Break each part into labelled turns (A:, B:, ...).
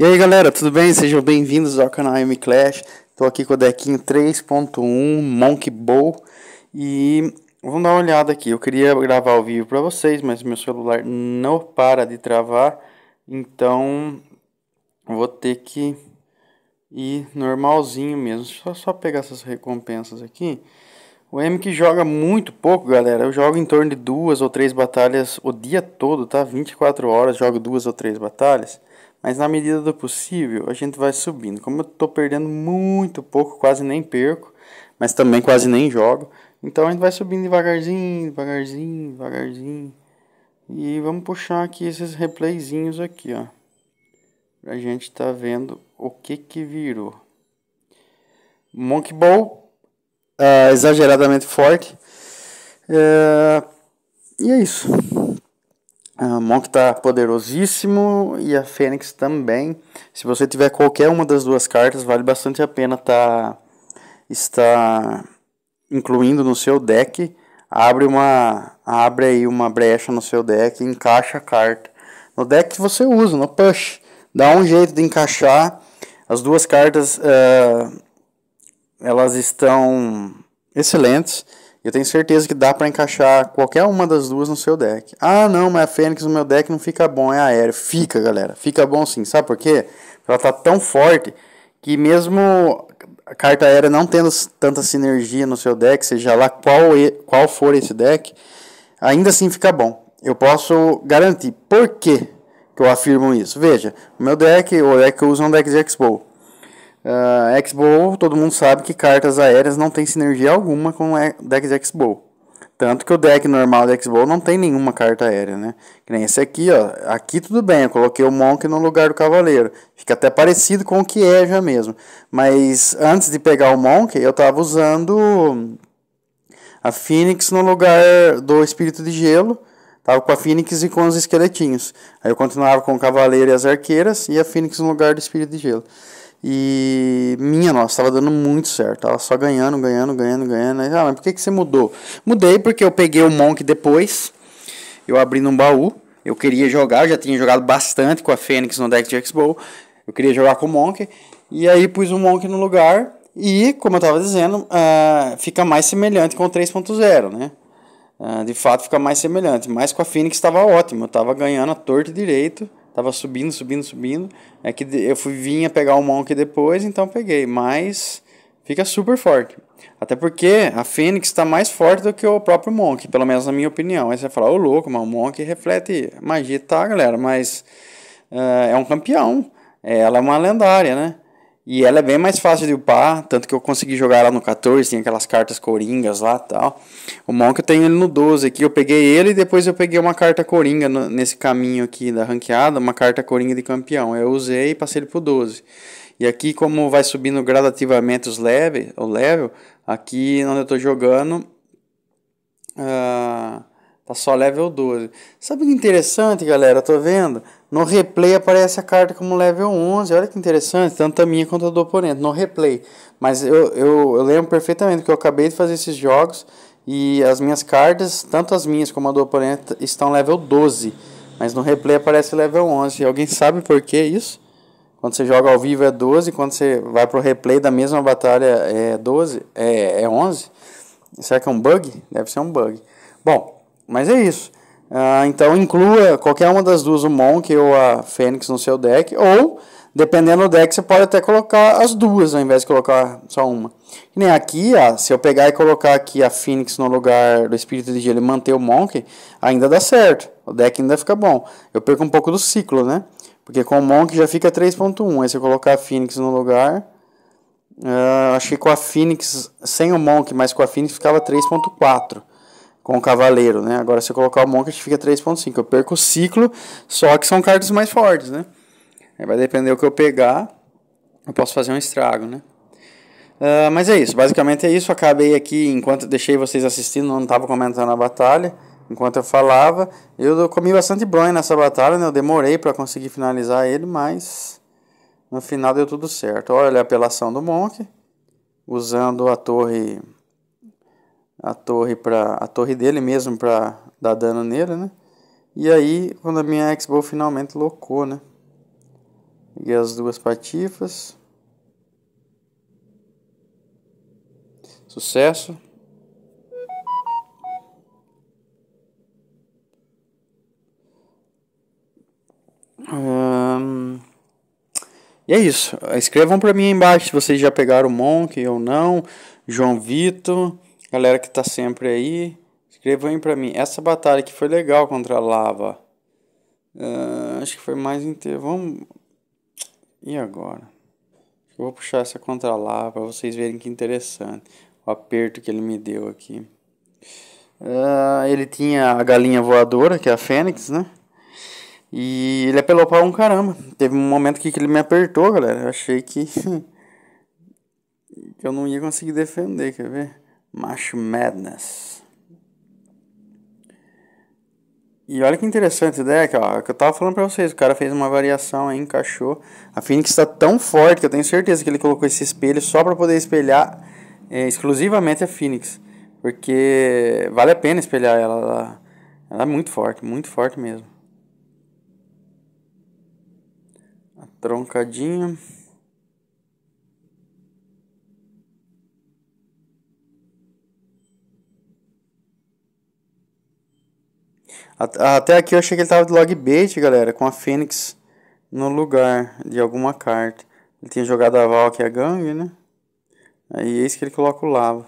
A: E aí galera, tudo bem? Sejam bem-vindos ao canal M Clash. Estou aqui com o dequinho 3.1 Monkey Bow e vamos dar uma olhada aqui. Eu queria gravar ao vivo para vocês, mas meu celular não para de travar, então vou ter que ir normalzinho mesmo. Só só pegar essas recompensas aqui. O M que joga muito pouco, galera. Eu jogo em torno de duas ou três batalhas o dia todo, tá? 24 horas, jogo duas ou três batalhas. Mas na medida do possível, a gente vai subindo. Como eu estou perdendo muito pouco, quase nem perco, mas também quase nem jogo. Então a gente vai subindo devagarzinho, devagarzinho, devagarzinho. E vamos puxar aqui esses replayzinhos aqui, ó. Pra gente tá vendo o que que virou. Monkey Ball, uh, exageradamente forte. Uh, e é isso. A ah, Monk está poderosíssimo e a Fênix também. Se você tiver qualquer uma das duas cartas, vale bastante a pena tá, estar incluindo no seu deck. Abre, uma, abre aí uma brecha no seu deck e encaixa a carta. No deck que você usa, no push. Dá um jeito de encaixar. As duas cartas uh, elas estão excelentes. Eu tenho certeza que dá para encaixar qualquer uma das duas no seu deck. Ah, não, mas a Fênix no meu deck não fica bom, é aéreo. Fica, galera. Fica bom sim. Sabe por quê? Ela tá tão forte que mesmo a carta aérea não tendo tanta sinergia no seu deck, seja lá qual, e, qual for esse deck, ainda assim fica bom. Eu posso garantir. Por quê que eu afirmo isso? Veja, o meu deck, o deck que eu uso é um deck de Expo. Uh, X-Bow, todo mundo sabe que cartas aéreas não tem sinergia alguma com deck de X-Bow. Tanto que o deck normal de X-Bow não tem nenhuma carta aérea, né? Que nem esse aqui, ó. Aqui tudo bem, eu coloquei o Monk no lugar do Cavaleiro. Fica até parecido com o que é já mesmo. Mas antes de pegar o Monk, eu tava usando a Phoenix no lugar do Espírito de Gelo. Tava com a Phoenix e com os esqueletinhos. Aí eu continuava com o Cavaleiro e as Arqueiras e a Phoenix no lugar do Espírito de Gelo. E minha nossa, estava dando muito certo. Tava só ganhando, ganhando, ganhando, ganhando. Aí, ah, mas por que, que você mudou? Mudei porque eu peguei o Monk depois. Eu abri num baú. Eu queria jogar, eu já tinha jogado bastante com a Fênix no deck de X-Bow. Eu queria jogar com o Monk. E aí pus o Monk no lugar. E, como eu estava dizendo, uh, fica mais semelhante com o 3.0, né? Uh, de fato, fica mais semelhante. Mas com a Fênix estava ótimo. Eu estava ganhando a torto direito. Tava subindo, subindo, subindo. É que eu fui vinha pegar o Monk depois, então peguei. Mas fica super forte. Até porque a Fênix está mais forte do que o próprio Monk, pelo menos na minha opinião. Aí você vai falar, ô oh, louco, mas o Monk reflete magia, tá, galera? Mas uh, é um campeão. É, ela é uma lendária, né? E ela é bem mais fácil de upar, tanto que eu consegui jogar ela no 14, tem aquelas cartas coringas lá tal. O Monk eu tenho ele no 12 aqui, eu peguei ele e depois eu peguei uma carta coringa no, nesse caminho aqui da ranqueada, uma carta coringa de campeão. Eu usei e passei ele pro 12. E aqui como vai subindo gradativamente os level, o level aqui onde eu tô jogando... Uh, tá só level 12. Sabe que é interessante, galera? Eu tô vendo... No replay aparece a carta como level 11. Olha que interessante, tanto a minha quanto a do oponente. No replay. Mas eu, eu, eu lembro perfeitamente que eu acabei de fazer esses jogos. E as minhas cartas, tanto as minhas como a do oponente, estão level 12. Mas no replay aparece level 11. Alguém sabe por que isso? Quando você joga ao vivo é 12, quando você vai pro replay da mesma batalha é 12, é, é 11. Será que é um bug? Deve ser um bug. Bom, mas é isso. Ah, então inclua qualquer uma das duas, o Monk ou a Fênix no seu deck, ou dependendo do deck você pode até colocar as duas ao invés de colocar só uma. Que nem aqui, ah, se eu pegar e colocar aqui a Fênix no lugar do Espírito de Gelo e manter o Monk, ainda dá certo, o deck ainda fica bom. Eu perco um pouco do ciclo, né? Porque com o Monk já fica 3.1, aí se eu colocar a Fênix no lugar... Uh, acho que com a Phoenix, sem o Monk, mas com a Phoenix ficava 3.4 com o cavaleiro, né? Agora, se eu colocar o Monk, fica 3.5. Eu perco o ciclo, só que são cartas mais fortes, né? vai depender do que eu pegar, eu posso fazer um estrago, né? Uh, mas é isso, basicamente é isso. Acabei aqui enquanto deixei vocês assistindo, não estava comentando a batalha. Enquanto eu falava, eu comi bastante bronha nessa batalha, né? Eu demorei para conseguir finalizar ele, mas no final deu tudo certo. Olha a apelação do Monk, usando a torre a torre para a torre dele mesmo para dar dano nele, né? E aí, quando a minha X-Bow finalmente locou, né? Peguei as duas patifas. Sucesso. Hum... E é isso. Escrevam para mim aí embaixo se vocês já pegaram o Monk ou não. João Vitor. Galera que tá sempre aí, escrevam aí pra mim. Essa batalha que foi legal contra a Lava. Uh, acho que foi mais inteiro. Vamos. E agora? Eu vou puxar essa contra lava para vocês verem que interessante. O aperto que ele me deu aqui. Uh, ele tinha a galinha voadora, que é a Fênix, né? E ele apelou pra um caramba. Teve um momento que ele me apertou, galera. Eu achei que. que eu não ia conseguir defender, quer ver? Macho Madness. E olha que interessante a né, ideia que, ó, é que eu tava falando pra vocês, o cara fez uma variação aí, encaixou. A Phoenix tá tão forte que eu tenho certeza que ele colocou esse espelho só para poder espelhar é, exclusivamente a Phoenix. Porque vale a pena espelhar ela, ela, ela é muito forte, muito forte mesmo. A troncadinha. Até aqui eu achei que ele tava de log bait, galera, com a Fênix no lugar de alguma carta. Ele tinha jogado a Val, que é a gangue, né? Aí é isso que ele coloca o Lava.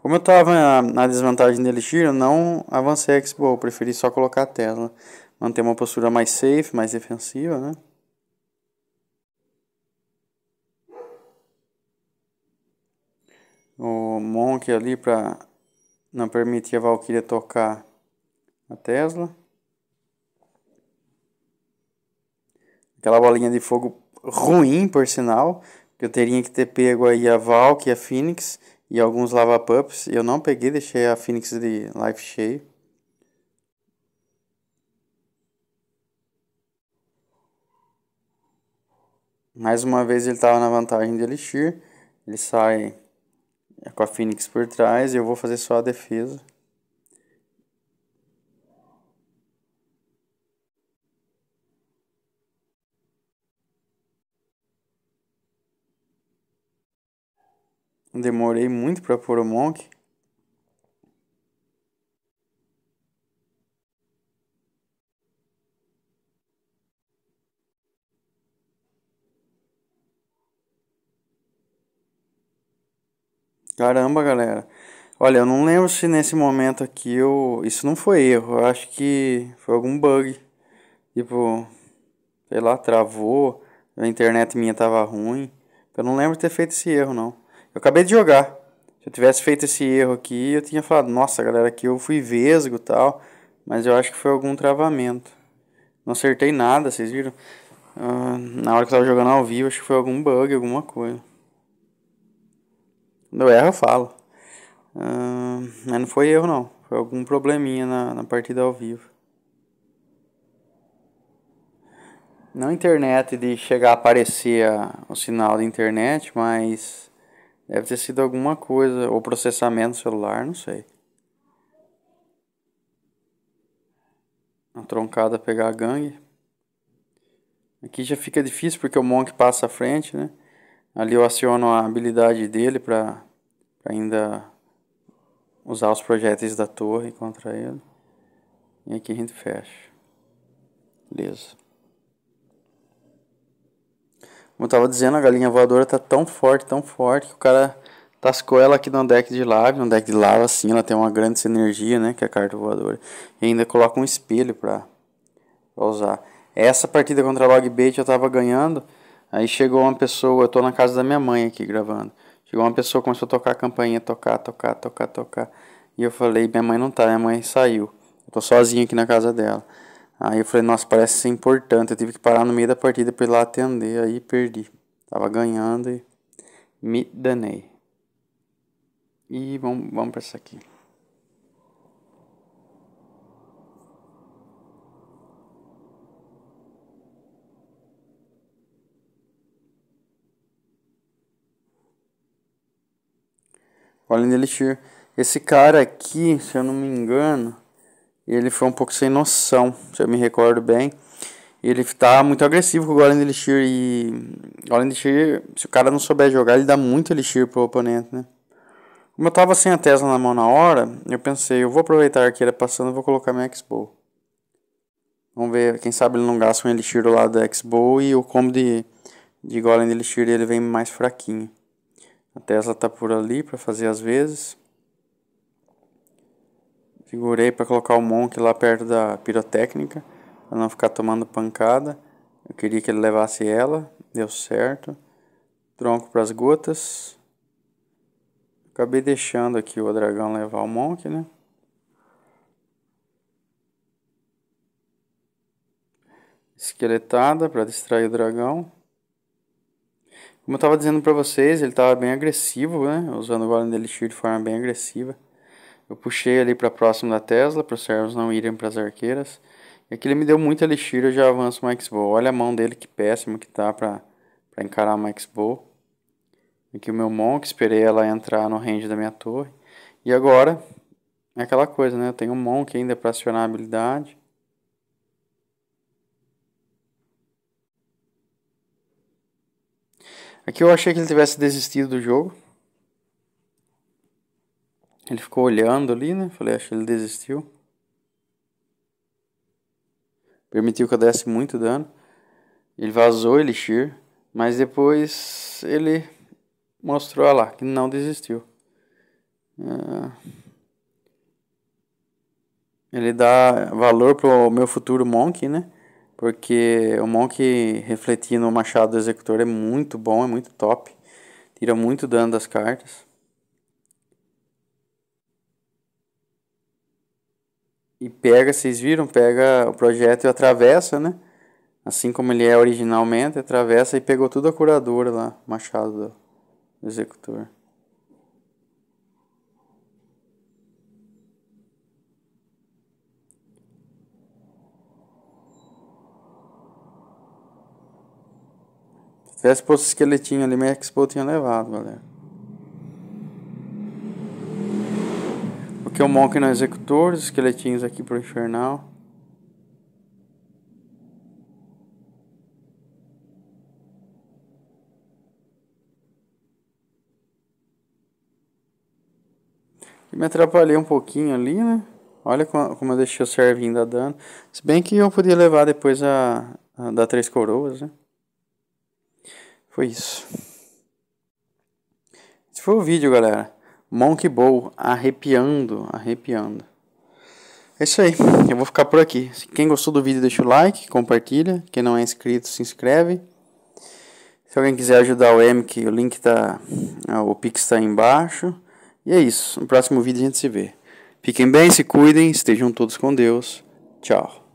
A: Como eu tava na, na desvantagem dele tiro, não avancei a X-Bow, preferi só colocar a tela Manter uma postura mais safe, mais defensiva, né? O Monk ali pra não permitia a Valkyria tocar a Tesla. Aquela bolinha de fogo ruim, por sinal, que eu teria que ter pego aí a Valk e a Phoenix e alguns lava pups. Eu não peguei, deixei a Phoenix de life cheio. Mais uma vez ele estava na vantagem de Elixir. Ele sai é com a Phoenix por trás e eu vou fazer só a defesa. Demorei muito para pôr o Monk. Caramba, galera. Olha, eu não lembro se nesse momento aqui eu. Isso não foi erro, eu acho que foi algum bug. Tipo, sei lá, travou, a internet minha tava ruim. Eu não lembro de ter feito esse erro, não. Eu acabei de jogar. Se eu tivesse feito esse erro aqui, eu tinha falado, nossa, galera, aqui eu fui vesgo e tal. Mas eu acho que foi algum travamento. Não acertei nada, vocês viram? Uh, na hora que eu tava jogando ao vivo, acho que foi algum bug, alguma coisa. Quando eu erro, eu falo. mas não foi erro, não. Foi algum probleminha na, na partida ao vivo. Não internet de chegar a aparecer o sinal da internet, mas deve ter sido alguma coisa. Ou processamento celular, não sei. Uma troncada pegar a gangue. Aqui já fica difícil porque o Monk passa à frente, né? Ali eu aciono a habilidade dele para ainda usar os projéteis da torre contra ele. E aqui a gente fecha. Beleza. Como eu tava dizendo, a galinha voadora tá tão forte, tão forte, que o cara tascou ela aqui no deck de lava. No deck de lava, assim, ela tem uma grande sinergia, né? Que é a carta voadora. E ainda coloca um espelho pra, pra usar. Essa partida contra a Log Bait eu tava ganhando. Aí chegou uma pessoa, eu tô na casa da minha mãe aqui gravando. Chegou uma pessoa, começou a tocar a campainha, tocar, tocar, tocar, tocar. E eu falei, minha mãe não tá, minha mãe saiu. Eu tô sozinho aqui na casa dela. Aí eu falei, nossa, parece ser importante. Eu tive que parar no meio da partida pra ir lá atender, aí perdi. Tava ganhando e me danei. E vamos, vamos pra isso aqui. O Alan Elixir. Esse cara aqui, se eu não me engano, ele foi um pouco sem noção, se eu me recordo bem. Ele tá muito agressivo com o Golden Elixir e. Golden Elixir, se o cara não souber jogar, ele dá muito Elixir pro oponente, né? Como eu tava sem a Tesla na mão na hora, eu pensei, eu vou aproveitar ele era tá passando e vou colocar minha X-Bow. Vamos ver, quem sabe ele não gasta um Elixir do lado da X-Bow e o combo de, de Golem Elixir ele vem mais fraquinho. A Tesla está por ali para fazer as vezes. Segurei para colocar o Monk lá perto da pirotécnica, para não ficar tomando pancada. Eu queria que ele levasse ela, deu certo. Tronco para as gotas. Acabei deixando aqui o dragão levar o Monk, né? Esqueletada para distrair o dragão. Como eu estava dizendo para vocês, ele estava bem agressivo, né? Usando o Golem Elixir de forma bem agressiva. Eu puxei ali para próximo da Tesla, para os servos não irem para as arqueiras. E aqui ele me deu muito Elixir, eu já avanço o Max Bow. Olha a mão dele, que péssimo que tá para encarar o Max Bow. Aqui o meu Monk, esperei ela entrar no range da minha torre. E agora, é aquela coisa, né? Eu tenho um Monk ainda para acionar a habilidade. Aqui é eu achei que ele tivesse desistido do jogo. Ele ficou olhando ali, né? Falei, acho que ele desistiu. Permitiu que eu desse muito dano. Ele vazou Elixir, mas depois ele mostrou olha lá que não desistiu. Ah. Ele dá valor pro meu futuro Monk, né? porque o Monk refletir no machado do executor é muito bom, é muito top. Tira muito dano das cartas. E pega, vocês viram? Pega o projeto e atravessa, né? Assim como ele é originalmente, atravessa e pegou tudo a curadora lá, machado do executor. Tivesse posto esqueletinho ali, minha Expo tinha levado, galera. Aqui é o Monk no executor, os esqueletinhos aqui pro infernal. me atrapalhei um pouquinho ali, né? Olha como eu deixei o servinho da dano. Se bem que eu podia levar depois a, a três coroas, né? Foi isso. Esse foi o vídeo, galera. Monkey Bowl, arrepiando, arrepiando. É isso aí, eu vou ficar por aqui. Quem gostou do vídeo, deixa o like, compartilha. Quem não é inscrito, se inscreve. Se alguém quiser ajudar o que o link tá. Ah, o Pix está aí embaixo. E é isso. No próximo vídeo a gente se vê. Fiquem bem, se cuidem, estejam todos com Deus. Tchau.